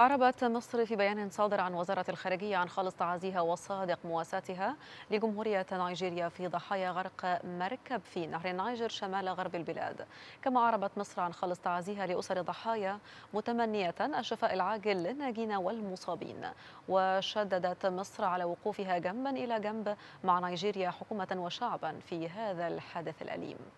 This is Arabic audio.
أعربت مصر في بيان صادر عن وزارة الخارجية عن خالص تعازيها وصادق مواساتها لجمهورية نيجيريا في ضحايا غرق مركب في نهر النيجر شمال غرب البلاد كما أعربت مصر عن خالص تعازيها لأسر الضحايا متمنية الشفاء العاجل للناجين والمصابين وشددت مصر على وقوفها جنبا إلى جنب مع نيجيريا حكومة وشعبا في هذا الحدث الأليم